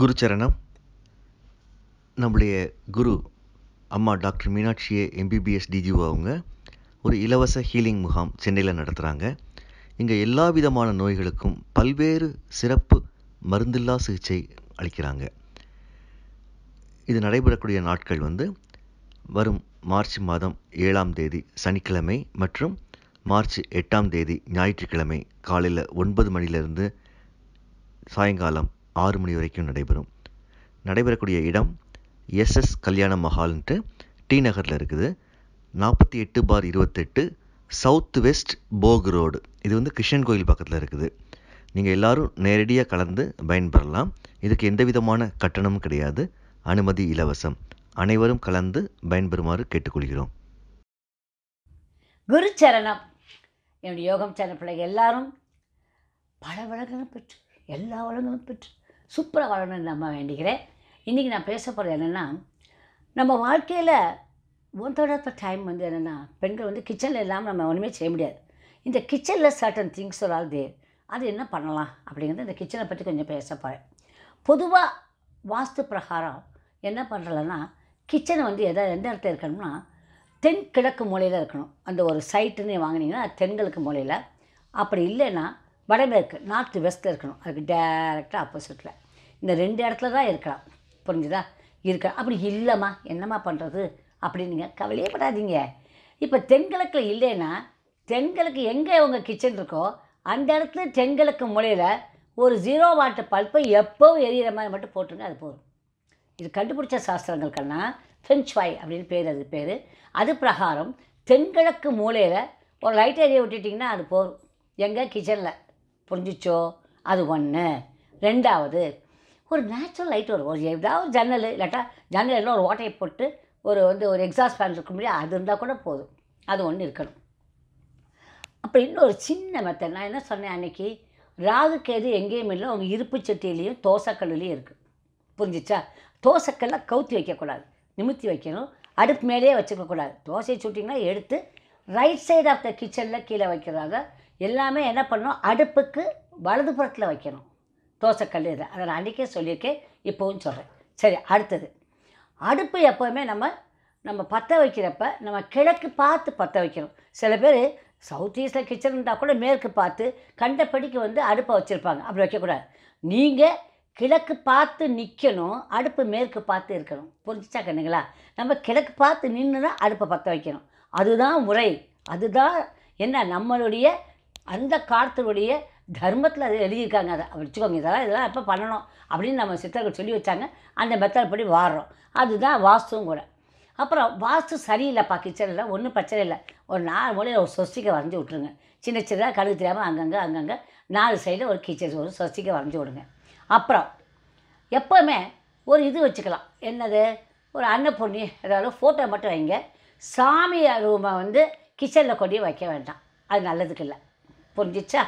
குருச்சரணம் நம்முடைய குரு அம்மா doctor மீனாட்சியே MBBS DGO அவங்க ஒரு இலவச ஹீலிங் முகாம் சென்னையில் நடத்துகிறாங்க இங்கே எல்லா விதமான நோய்களுக்கும் பல்வேறு சிறப்பு மருந்தில்லா சிகிச்சை அளிக்கிறாங்க இது நடைபெறக்கூடிய நாட்கள் வந்து வரும் மார்ச் மாதம் ஏழாம் தேதி சனிக்கிழமை மற்றும் மார்ச் எட்டாம் தேதி ஞாயிற்றுக்கிழமை காலையில் ஒன்பது மணிலிருந்து சாயங்காலம் ஆறு மணி வரைக்கும் நடைபெறும் நடைபெறக்கூடிய இடம் எஸ்எஸ் கல்யாண மஹால்ன்ட்டு டி நகரில் இருக்குது நாற்பத்தி எட்டு பார் இருபத்தெட்டு சவுத் வெஸ்ட் போக் ரோடு இது வந்து கிருஷ்ணன் கோயில் பக்கத்தில் இருக்குது நீங்கள் எல்லாரும் நேரடியாக கலந்து பயன்பெறலாம் இதுக்கு எந்த விதமான கட்டணமும் கிடையாது அனுமதி இலவசம் அனைவரும் கலந்து பயன்பெறுமாறு கேட்டுக்கொள்கிறோம் குரு சரணம் என்னுடைய யோகம் சரண பிள்ளைகள் எல்லாரும் பல வளங்களும் பெற்று எல்லா வளங்களும் பெற்று சூப்பராக வாழணும்னு நம்ம வேண்டிக்கிறேன் இன்றைக்கி நான் பேச போகிறது என்னென்னா நம்ம வாழ்க்கையில் one third of the time வந்து என்னென்னா பெண்கள் வந்து கிச்சனில் இல்லாமல் நம்ம ஒன்றுமே செய்ய முடியாது இந்த கிச்சனில் சர்டன் திங்ஸ் ஒரு ஆள் தேர் அது என்ன பண்ணலாம் அப்படிங்கிறது இந்த கிச்சனை பற்றி கொஞ்சம் பேச போகிறேன் பொதுவாக வாஸ்து பிரகாரம் என்ன பண்ணுறதுன்னா கிச்சனை வந்து எதாவது எந்த இடத்துல இருக்கணும்னா தென் கிழக்கு மூலையில் இருக்கணும் அந்த ஒரு சைட்டுன்னு வாங்கினீங்கன்னா தென்கிழக்கு மூலையில் அப்படி இல்லைன்னா வடமேற்கு நார்த் வெஸ்ட்டில் இருக்கணும் அதுக்கு டேரெக்டாக ஆப்போசிட்டில் இந்த ரெண்டு இடத்துல தான் இருக்கலாம் புரிஞ்சுதா இருக்க அப்படி இல்லைம்மா என்னம்மா பண்ணுறது அப்படின்னு நீங்கள் கவலையே படாதீங்க இப்போ தென்கிழக்கில் இல்லைன்னா தென்கிழக்கு எங்கே உங்கள் கிச்சன் இருக்கோ அந்த இடத்துல தென்கிழக்கு மூலையில் ஒரு ஜீரோ வாட்டு பல்ப்பை எப்போவும் எரியிற மாதிரி மட்டும் போட்டுருங்க அது போதும் இது கண்டுபிடிச்ச சாஸ்திரங்கள் கண்ணா ஃப்ரெஞ்ச் வாய் அப்படின்னு பேர் அது பேர் அது பிரகாரம் தென்கிழக்கு மூலையில் ஒரு லைட் ஏரியை விட்டுட்டிங்கன்னா அது போகும் எங்கள் கிச்சனில் புரிஞ்சிச்சோ அது ஒன்று ரெண்டாவது ஒரு நேச்சுரல் லைட் வரும் ஒரு ஏதாவது ஜன்னல் இல்லாட்டா ஜன்னல் எல்லாம் ஒரு ஓட்டையை போட்டு ஒரு வந்து ஒரு எக்ஸாஸ்ட் ஃபேன் இருக்க முடியாது அது இருந்தால் கூட போதும் அது ஒன்று இருக்கணும் அப்போ இன்னொரு சின்ன மெத்தட் நான் என்ன சொன்னேன் அன்னைக்கு ராகு கேது எங்கேயும் இல்லை அவங்க இருப்பு சட்டியிலையும் தோசைக்கல்லுலேயும் இருக்குது புரிஞ்சிச்சா தோசைக்கல்லாம் கவுத்தி வைக்கக்கூடாது நிமித்தி வைக்கணும் அடுப்பு மேலேயே வச்சுக்கக்கூடாது தோசையை சுட்டிங்கன்னா எடுத்து ரைட் சைடு ஆஃப் த கிச்சனில் கீழே வைக்கிறாங்க எல்லாமே என்ன பண்ணணும் அடுப்புக்கு வலதுபுறத்தில் வைக்கணும் தோசைக்கல் இது அதை நான் அன்றைக்கே சொல்லியிருக்கேன் இப்போவும் சொல்கிறேன் சரி அடுத்தது அடுப்பு எப்போவுமே நம்ம நம்ம பற்ற வைக்கிறப்ப நம்ம கிழக்கு பார்த்து பற்ற வைக்கணும் சில பேர் சவுத் ஈஸ்டில் கிச்சன் இருந்தால் கூட மேற்கு பார்த்து கண்டபடிக்கு வந்து அடுப்பை வச்சுருப்பாங்க அப்படி வைக்கக்கூடாது நீங்கள் கிழக்கு பார்த்து நிற்கணும் அடுப்பு மேற்கு பார்த்து இருக்கணும் புரிஞ்சிச்சா கண்ணுங்களா நம்ம கிழக்கு பார்த்து நின்று தான் அடுப்பை பற்ற வைக்கணும் அதுதான் முறை அதுதான் என்ன நம்மளுடைய அந்த காலத்தினுடைய தர்மத்தில் அது எழுதியிருக்காங்க அதை வச்சுக்கோங்க இதெல்லாம் இதெல்லாம் எப்போ பண்ணணும் அப்படின்னு நம்ம சித்தர்கள் சொல்லி வச்சாங்க அந்த மெத்தட் படி வாடுறோம் அதுதான் வாஸ்துவும் கூட அப்புறம் வாஸ்து சரியில்லைப்பா கிச்சனில் ஒன்றும் பிரச்சனை இல்லை ஒரு நாலு மொழியில் ஒரு சொஸ்டிக்கை வரைஞ்சி விட்ருங்க சின்ன சின்னதாக கழுது தெரியாமல் அங்கங்கே அங்கங்கே நாலு சைடில் ஒரு கிச்சன் ஒரு சொஸ்டிக்கை வரைஞ்சி விடுங்க அப்புறம் எப்போவுமே ஒரு இது வச்சுக்கலாம் என்னது ஒரு அன்னப்பொண்ணி ஏதாவது ஃபோட்டோ மட்டும் வைங்க சாமி ரூமை வந்து கிச்சனில் கொண்டு வைக்க வேண்டாம் அது நல்லதுக்கு இல்லை புரிஞ்சிச்சா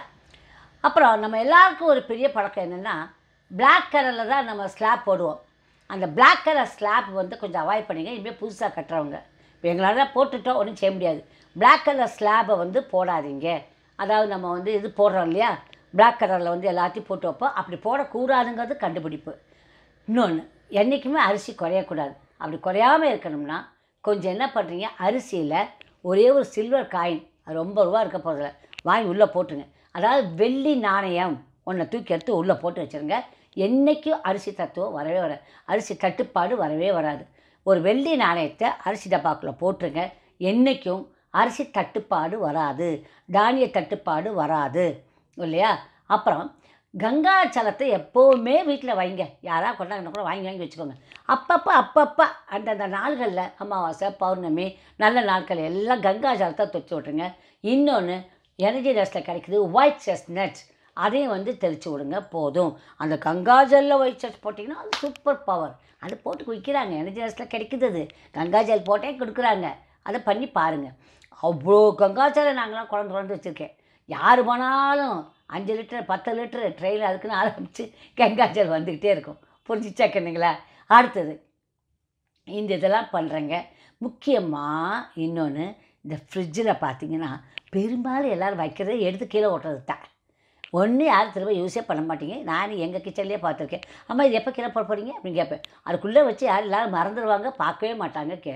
அப்புறம் நம்ம எல்லாருக்கும் ஒரு பெரிய பழக்கம் என்னென்னா பிளாக் கலரில் தான் நம்ம ஸ்லாப் போடுவோம் அந்த பிளாக் கலர் ஸ்லாப் வந்து கொஞ்சம் அவாய்ட் பண்ணிங்க இனிமேல் புதுசாக கட்டுறவங்க இப்போ எங்களால் போட்டுட்டோம் ஒன்றும் செய்ய முடியாது பிளாக் கலர் ஸ்லாபை வந்து போடாதீங்க அதாவது நம்ம வந்து இது போடுறோம் இல்லையா பிளாக் கலரில் வந்து எல்லாத்தையும் போட்டு வைப்போம் அப்படி போடக்கூடாதுங்கிறது கண்டுபிடிப்பு இன்னொன்று என்றைக்குமே அரிசி குறையக்கூடாது அப்படி குறையாமல் இருக்கணும்னா கொஞ்சம் என்ன பண்ணுறீங்க அரிசியில் ஒரே ஒரு சில்வர் காயின் அது ரொம்ப ரூபா இருக்க போகிறதில்ல வாங்கி உள்ளே போட்டுங்க அதாவது வெள்ளி நாணயம் ஒன்றை தூக்கி எடுத்து உள்ளே போட்டு வச்சுருங்க என்றைக்கும் அரிசி தத்துவம் வரவே வராது அரிசி தட்டுப்பாடு வரவே வராது ஒரு வெள்ளி நாணயத்தை அரிசி டப்பாக்குள்ளே போட்டுருங்க என்றைக்கும் அரிசி தட்டுப்பாடு வராது தானிய தட்டுப்பாடு வராது இல்லையா அப்புறம் கங்கா சலத்தை எப்போவுமே வீட்டில் வைங்க யாராக கொண்டாங்க கூட வாங்கி வாங்கி வச்சுக்கோங்க அப்பப்போ அப்பப்போ அந்தந்த நாள்களில் அமாவாசை பௌர்ணமி நல்ல நாட்கள் எல்லாம் கங்கா சலத்தை தொச்சு விட்ருங்க இன்னொன்று எனர்ஜி ரைஸில் கிடைக்குது ஒயிட் செஸ்னட் அதையும் வந்து தெளித்து விடுங்க போதும் அந்த கங்காஜலில் ஒயிட் செஸ் போட்டிங்கன்னா அது சூப்பர் பவர் அது போட்டு குவிக்கிறாங்க எனர்ஜி ரைஸில் கிடைக்குது அது கங்காஜல் போட்டே கொடுக்குறாங்க அதை பண்ணி பாருங்கள் அவ்வளோ கங்காஜலை நாங்களாம் குழந்தை குழந்தை வச்சுருக்கேன் யார் போனாலும் அஞ்சு லிட்டர் பத்து லிட்டரு ட்ரெயில் அதுக்குன்னு ஆரம்பித்து கங்காஜல் வந்துக்கிட்டே இருக்கும் புரிஞ்சிச்சா கண்ணுங்களா அடுத்தது இந்த இதெல்லாம் பண்ணுறேங்க முக்கியமாக இன்னொன்று இந்த ஃப்ரிட்ஜில் பார்த்தீங்கன்னா பெரும்பாலும் எல்லோரும் வைக்கிறத எடுத்து கீழே ஓட்டுறது தான் ஒன்று யாரும் திரும்ப யூஸே பண்ண மாட்டீங்க நான் எங்கள் கிச்சன்லேயே பார்த்துருக்கேன் அம்மா இது எப்போ கீழே போட போகிறீங்க அப்படின்னு கேட்பேன் அதுக்குள்ளே வச்சு யாரும் எல்லோரும் மறந்துடுவாங்க பார்க்கவே மாட்டாங்க கே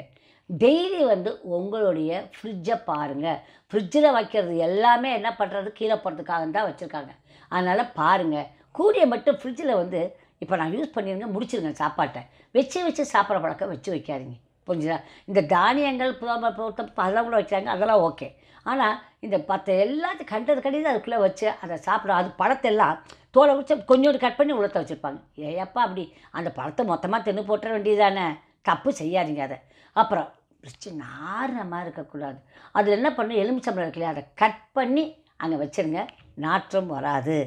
டெய்லி வந்து உங்களுடைய ஃப்ரிட்ஜை பாருங்கள் ஃப்ரிட்ஜில் வைக்கிறது எல்லாமே என்ன பண்ணுறது கீழே போடுறதுக்காக தான் வச்சுருக்காங்க அதனால் பாருங்கள் கூடிய மட்டும் ஃப்ரிட்ஜில் வந்து இப்போ நான் யூஸ் பண்ணிடுங்க முடிச்சிருங்க சாப்பாட்டை வச்சு வச்சு சாப்பிட்ற பழக்கம் வச்சு வைக்காதீங்க புரிஞ்சுதா இந்த தானியங்கள் பொருத்தம் கூட வச்சாங்க அதெல்லாம் ஓகே ஆனால் இந்த பத்தை எல்லாத்தையும் கண்டது கண்டிது அதுக்குள்ளே வச்சு அதை சாப்பிட அது பழத்தெல்லாம் தோலை வச்சு கொஞ்சோண்டு கட் பண்ணி உலர்த்த வச்சுருப்பாங்க ஏப்பா அப்படி அந்த பழத்தை மொத்தமாக தின்னு போட்டுற வேண்டியதானே தப்பு செய்யாதீங்க அதை அப்புறம் பிரிச்சு நாரமாக இருக்கக்கூடாது அதில் என்ன பண்ணும் எலுமிச்சம்பளம் இருக்குல்லையா அதை கட் பண்ணி அங்கே வச்சுருங்க நாற்றம் வராது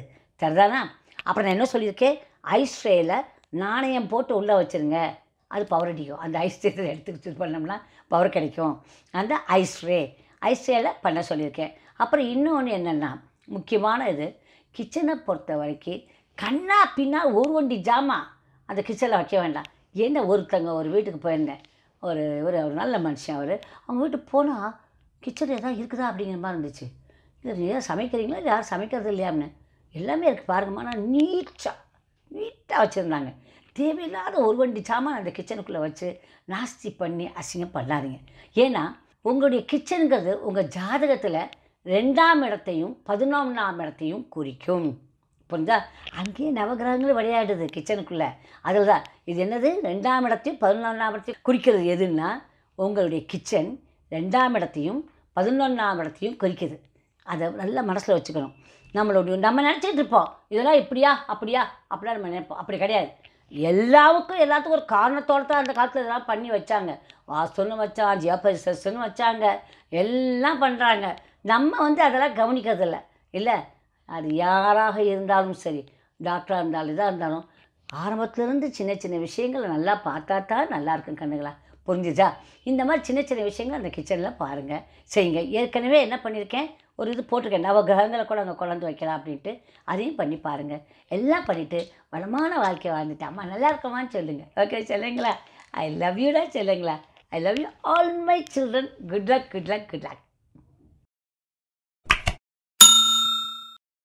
சரிதானா அப்புறம் நான் என்ன சொல்லியிருக்கேன் ஐஸ்ரேயில் நாணயம் போட்டு உள்ளே வச்சுருங்க அது பவர் அடிக்கும் அந்த ஐஸ் தேர்தல் எடுத்து சூஸ் பண்ணோம்னா பவர் கிடைக்கும் அந்த ஐஸ் ரே ஐஸ் ரேயில் பண்ண சொல்லியிருக்கேன் அப்புறம் இன்னொன்று என்னென்னா முக்கியமான இது கிச்சனை பொறுத்த வரைக்கும் கண்ணா பின்னா ஒரு வண்டி ஜாமான் அந்த கிச்சனில் வைக்க வேண்டாம் ஏன்னா ஒருத்தங்க ஒரு வீட்டுக்கு போயிருந்தேன் ஒரு ஒரு ஒரு நல்ல மனுஷன் அவர் அவங்க வீட்டுக்கு போனால் கிச்சன் எதாவது இருக்குதா அப்படிங்கிற மாதிரி இருந்துச்சு இது ஏதாவது சமைக்கிறீங்களா யாரும் சமைக்கிறது இல்லையாம்னு எல்லாமே இருக்குது பாருங்கம்மா நான் நீட்டாக நீட்டாக வச்சுருந்தாங்க தேவையில்லாத ஒரு வண்டி சாமான் அந்த கிச்சனுக்குள்ளே வச்சு நாஸ்தி பண்ணி அசிங்கம் பண்ணாதீங்க ஏன்னா உங்களுடைய கிச்சனுங்கிறது உங்கள் ஜாதகத்தில் ரெண்டாம் இடத்தையும் பதினொன்றாம் இடத்தையும் குறிக்கும் புரிஞ்சா அங்கேயே நவகிரகங்கள் விளையாடுது கிச்சனுக்குள்ளே அதில் தான் இது என்னது ரெண்டாம் இடத்தையும் பதினொன்றாம் இடத்தையும் குறிக்கிறது எதுன்னா உங்களுடைய கிச்சன் ரெண்டாம் இடத்தையும் பதினொன்றாம் இடத்தையும் குறிக்குது அதை நல்லா மனசில் வச்சுக்கணும் நம்மளுடைய நம்ம நினச்சிட்டு இருப்போம் இதெல்லாம் இப்படியா அப்படியா அப்படிலாம் நம்ம நினைப்போம் அப்படி கிடையாது எல்லாவுக்கும் எல்லாத்துக்கும் ஒரு காரணத்தோடு தான் அந்த காலத்தில் இதெல்லாம் பண்ணி வச்சாங்க வாஸ்துன்னு வச்சான் ஜியோபரிசஸ்ன்னு வச்சாங்க எல்லாம் பண்ணுறாங்க நம்ம வந்து அதெல்லாம் கவனிக்கிறதில்ல இல்லை அது யாராக இருந்தாலும் சரி டாக்டராக இருந்தாலும் இதாக இருந்தாலும் ஆரம்பத்துலேருந்து சின்ன சின்ன விஷயங்களை நல்லா பார்த்தா தான் நல்லாயிருக்கும் கண்ணுங்களா புரிஞ்சுதா இந்த மாதிரி சின்ன சின்ன விஷயங்கள் அந்த கிச்சனில் பாருங்கள் செய்யுங்க ஏற்கனவே என்ன பண்ணியிருக்கேன் ஒரு இது போட்டிருக்கேன் கிரகங்களை கூட அங்கே குழந்து வைக்கலாம் அப்படின்ட்டு அதையும் பண்ணி பாருங்கள் எல்லாம் பண்ணிவிட்டு வளமான வாழ்க்கையை வாழ்ந்துட்டு அம்மா நல்லா இருக்கமான்னு சொல்லுங்கள் ஓகே சொல்லுங்களா ஐ லவ் யூடா சொல்லுங்களா I love you all my children good luck good luck good luck